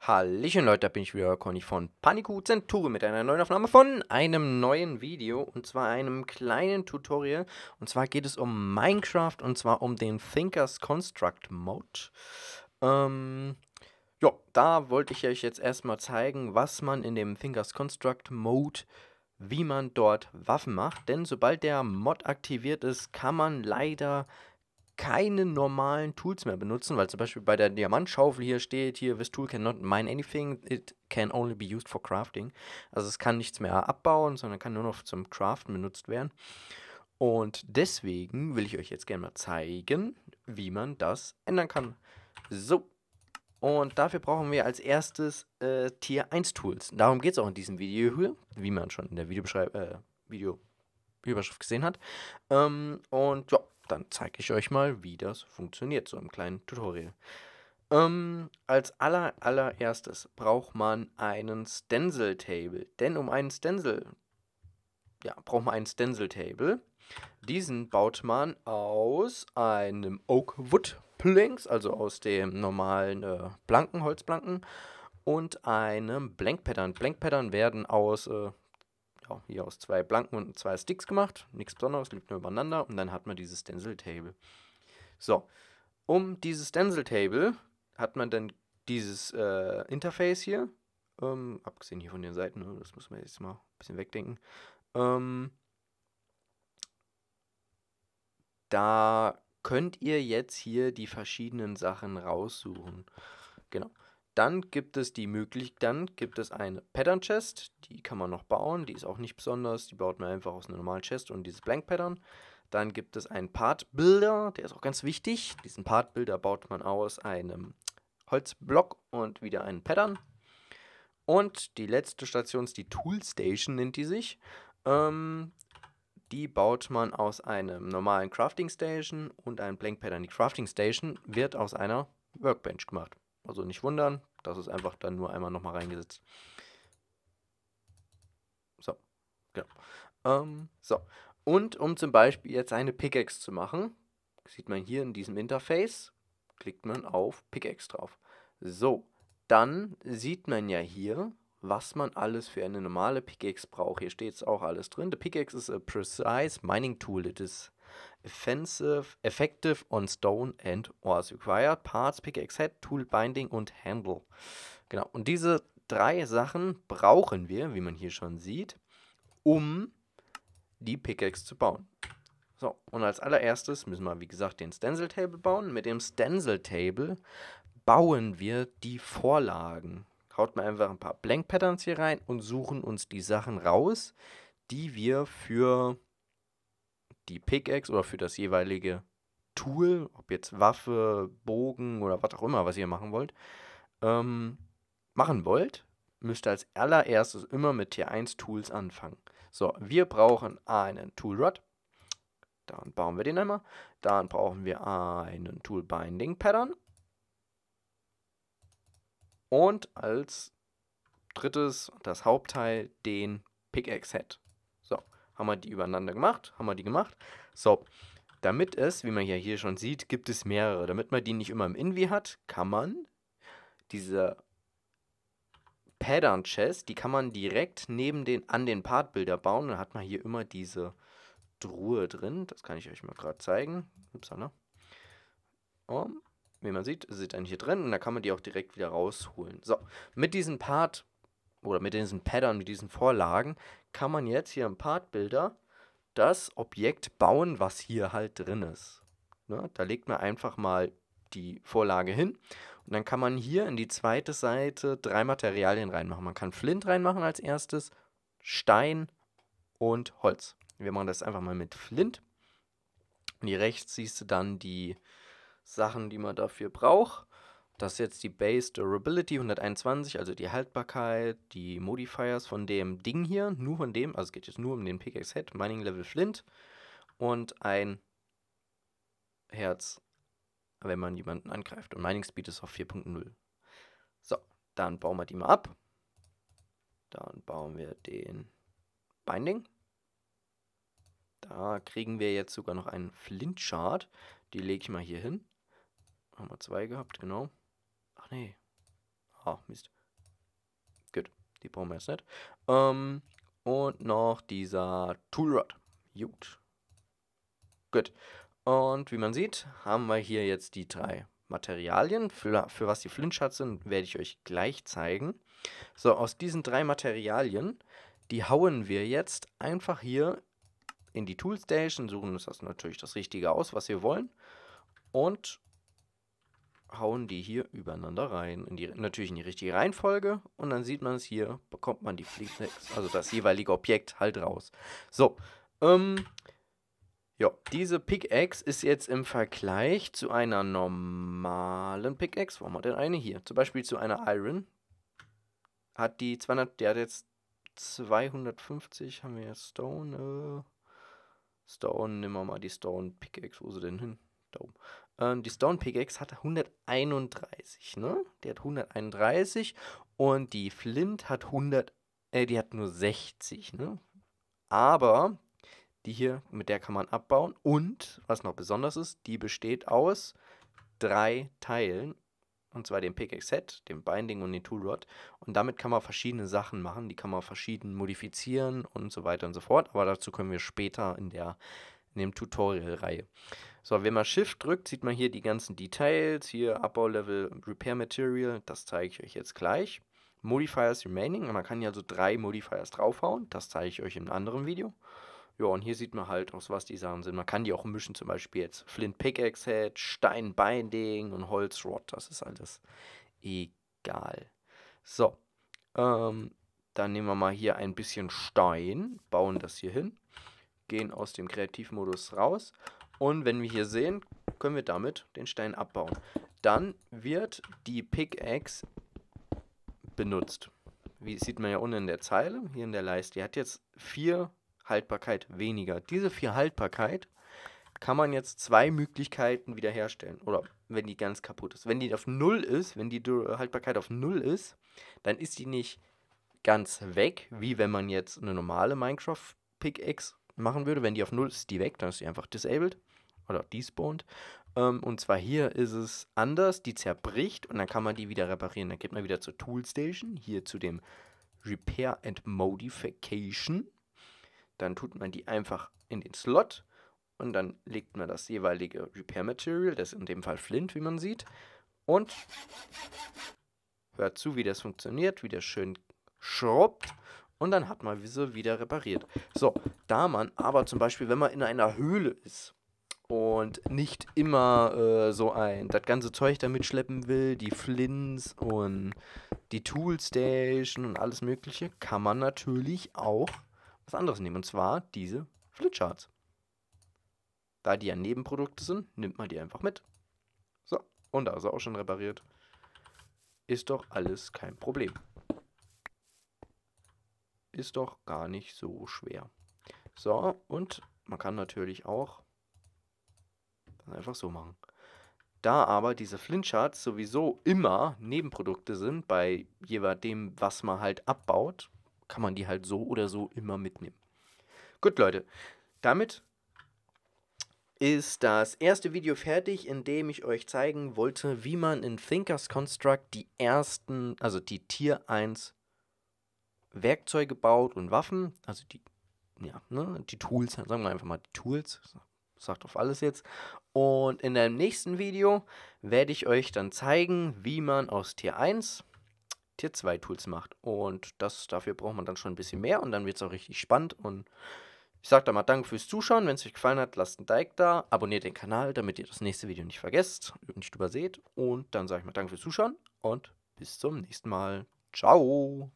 Hallöchen Leute, da bin ich wieder, Conny von Paniku Zenturi mit einer neuen Aufnahme von einem neuen Video und zwar einem kleinen Tutorial und zwar geht es um Minecraft und zwar um den Thinkers Construct Mode. Ähm, ja, da wollte ich euch jetzt erstmal zeigen, was man in dem Thinkers Construct Mode, wie man dort Waffen macht, denn sobald der Mod aktiviert ist, kann man leider keine normalen Tools mehr benutzen, weil zum Beispiel bei der Diamantschaufel hier steht, hier, this tool cannot mine anything, it can only be used for crafting. Also es kann nichts mehr abbauen, sondern kann nur noch zum Craften benutzt werden. Und deswegen will ich euch jetzt gerne mal zeigen, wie man das ändern kann. So, und dafür brauchen wir als erstes äh, Tier 1 Tools. Darum geht es auch in diesem Video hier, wie man schon in der Videobeschreibung, äh, Video Überschrift gesehen hat. Ähm, und ja, dann zeige ich euch mal, wie das funktioniert, so im kleinen Tutorial. Ähm, als aller, allererstes braucht man einen Stencil Table, denn um einen Stencil, ja, braucht man einen Stencil Table. Diesen baut man aus einem Oak Wood Planks, also aus dem normalen äh, Planken, Holzplanken und einem Blank Pattern. Blank Pattern werden aus äh, genau, hier aus zwei Blanken und zwei Sticks gemacht. Nichts Besonderes, liegt nur übereinander und dann hat man dieses Stencil Table. So, um dieses Stencil Table hat man dann dieses äh, Interface hier, ähm, abgesehen hier von den Seiten, ne, das muss man jetzt mal ein bisschen wegdenken. Ähm, da könnt ihr jetzt hier die verschiedenen Sachen raussuchen. Genau. Dann gibt es die Möglichkeit, dann gibt es eine Pattern Chest, die kann man noch bauen, die ist auch nicht besonders, die baut man einfach aus einer normalen Chest und dieses Blank Pattern. Dann gibt es einen Part Builder, der ist auch ganz wichtig. Diesen Part Builder baut man aus einem Holzblock und wieder einen Pattern. Und die letzte Station ist die Tool Station, nennt die sich. Ähm, die baut man aus einem normalen Crafting Station und einem Blank Pattern. Die Crafting Station wird aus einer Workbench gemacht. Also nicht wundern, das ist einfach dann nur einmal nochmal reingesetzt. So, genau. Ähm, so, und um zum Beispiel jetzt eine Pickaxe zu machen, sieht man hier in diesem Interface, klickt man auf Pickaxe drauf. So, dann sieht man ja hier, was man alles für eine normale Pickaxe braucht. Hier steht es auch alles drin. The Pickaxe is a precise mining tool. It is Offensive, Effective on Stone and Ores Required, Parts, Pickaxe Head, Tool Binding und Handle. Genau, und diese drei Sachen brauchen wir, wie man hier schon sieht, um die Pickaxe zu bauen. So, und als allererstes müssen wir, wie gesagt, den Stencil Table bauen. Mit dem Stencil Table bauen wir die Vorlagen. Haut mal einfach ein paar Blank Patterns hier rein und suchen uns die Sachen raus, die wir für die Pickaxe oder für das jeweilige Tool, ob jetzt Waffe, Bogen oder was auch immer, was ihr machen wollt, ähm, machen wollt, müsst ihr als allererstes immer mit Tier 1 Tools anfangen. So, wir brauchen einen Tool Rod. Dann bauen wir den einmal. Dann brauchen wir einen Tool Binding Pattern. Und als drittes, das Hauptteil, den Pickaxe Head haben wir die übereinander gemacht, haben wir die gemacht. So, damit es, wie man ja hier schon sieht, gibt es mehrere. Damit man die nicht immer im Invi hat, kann man diese Pattern Chest, die kann man direkt neben den, an den Partbilder bauen. Dann hat man hier immer diese Truhe drin. Das kann ich euch mal gerade zeigen. Upsala. Um, wie man sieht, sind dann hier drin und da kann man die auch direkt wieder rausholen. So, mit diesen Part oder mit diesen Pattern, mit diesen Vorlagen, kann man jetzt hier im Part Partbilder das Objekt bauen, was hier halt drin ist. Ne? Da legt man einfach mal die Vorlage hin und dann kann man hier in die zweite Seite drei Materialien reinmachen. Man kann Flint reinmachen als erstes, Stein und Holz. Wir machen das einfach mal mit Flint. Und hier rechts siehst du dann die Sachen, die man dafür braucht. Das ist jetzt die Base Durability 121, also die Haltbarkeit, die Modifiers von dem Ding hier, nur von dem, also es geht jetzt nur um den Pickaxe Head, Mining Level Flint und ein Herz, wenn man jemanden angreift. Und Mining Speed ist auf 4.0. So, dann bauen wir die mal ab. Dann bauen wir den Binding. Da kriegen wir jetzt sogar noch einen Flint-Chart. Die lege ich mal hier hin. Haben wir zwei gehabt, genau. Ach nee. Ah, Mist. Gut, die brauchen wir jetzt nicht. Ähm, und noch dieser Toolrod. Gut. Gut. Und wie man sieht, haben wir hier jetzt die drei Materialien. Für, für was die Flintshards sind, werde ich euch gleich zeigen. So, aus diesen drei Materialien, die hauen wir jetzt einfach hier in die Toolstation, suchen uns das natürlich das Richtige aus, was wir wollen. Und hauen die hier übereinander rein. In die, natürlich in die richtige Reihenfolge und dann sieht man es hier, bekommt man die Fleetnecks, also das jeweilige Objekt halt raus. So, ähm, ja, diese Pickaxe ist jetzt im Vergleich zu einer normalen Pickaxe, warum hat denn eine hier? Zum Beispiel zu einer Iron, hat die 200, der hat jetzt 250, haben wir jetzt Stone, äh, Stone, nehmen wir mal die Stone Pickaxe, wo sie denn hin? Da oben ähm, die Stone Pickaxe hat 131, ne? Die hat 131 und die Flint hat 100, äh, die hat nur 60, ne? Aber die hier, mit der kann man abbauen und, was noch besonders ist, die besteht aus drei Teilen und zwar dem Pickaxe-Set, dem Binding und den Tool-Rod. Und damit kann man verschiedene Sachen machen, die kann man verschieden modifizieren und so weiter und so fort. Aber dazu können wir später in der in dem Tutorial-Reihe. So, wenn man Shift drückt, sieht man hier die ganzen Details, hier Abbaulevel, Repair Material, das zeige ich euch jetzt gleich. Modifiers Remaining, man kann ja so drei Modifiers draufhauen, das zeige ich euch in einem anderen Video. Ja, und hier sieht man halt, aus was die Sachen sind. Man kann die auch mischen, zum Beispiel jetzt Flint Pickaxe Head, Stein Binding und Holzrot. das ist alles egal. So, ähm, dann nehmen wir mal hier ein bisschen Stein, bauen das hier hin gehen aus dem Kreativmodus raus und wenn wir hier sehen, können wir damit den Stein abbauen. Dann wird die Pickaxe benutzt. Wie sieht man ja unten in der Zeile, hier in der Leiste, die hat jetzt vier Haltbarkeit weniger. Diese vier Haltbarkeit kann man jetzt zwei Möglichkeiten wiederherstellen. Oder wenn die ganz kaputt ist. Wenn die auf Null ist, wenn die Haltbarkeit auf Null ist, dann ist die nicht ganz weg, wie wenn man jetzt eine normale Minecraft-Pickaxe machen würde. Wenn die auf 0 ist, die weg, dann ist sie einfach disabled oder despawned. Ähm, und zwar hier ist es anders, die zerbricht und dann kann man die wieder reparieren. Dann geht man wieder zur Toolstation, hier zu dem Repair and Modification. Dann tut man die einfach in den Slot und dann legt man das jeweilige Repair Material, das ist in dem Fall Flint, wie man sieht, und hört zu, wie das funktioniert, wie das schön schrubbt und dann hat man sie wieder repariert. So, da man aber zum Beispiel, wenn man in einer Höhle ist und nicht immer äh, so ein, das ganze Zeug damit schleppen will, die Flints und die Toolstation und alles Mögliche, kann man natürlich auch was anderes nehmen. Und zwar diese Flipcharts. Da die ja Nebenprodukte sind, nimmt man die einfach mit. So, und da ist er auch schon repariert. Ist doch alles kein Problem. Ist doch gar nicht so schwer. So, und man kann natürlich auch einfach so machen. Da aber diese Flintcharts sowieso immer Nebenprodukte sind, bei jeweils dem, was man halt abbaut, kann man die halt so oder so immer mitnehmen. Gut, Leute, damit ist das erste Video fertig, in dem ich euch zeigen wollte, wie man in Thinkers Construct die ersten, also die Tier 1 Werkzeuge baut und Waffen, also die, ja, ne, die Tools, sagen wir einfach mal die Tools, sagt auf alles jetzt. Und in einem nächsten Video werde ich euch dann zeigen, wie man aus Tier 1 Tier 2 Tools macht. Und das dafür braucht man dann schon ein bisschen mehr und dann wird es auch richtig spannend. Und ich sage da mal Danke fürs Zuschauen. Wenn es euch gefallen hat, lasst ein Like da, abonniert den Kanal, damit ihr das nächste Video nicht vergesst und nicht überseht. Und dann sage ich mal Danke fürs Zuschauen und bis zum nächsten Mal. Ciao!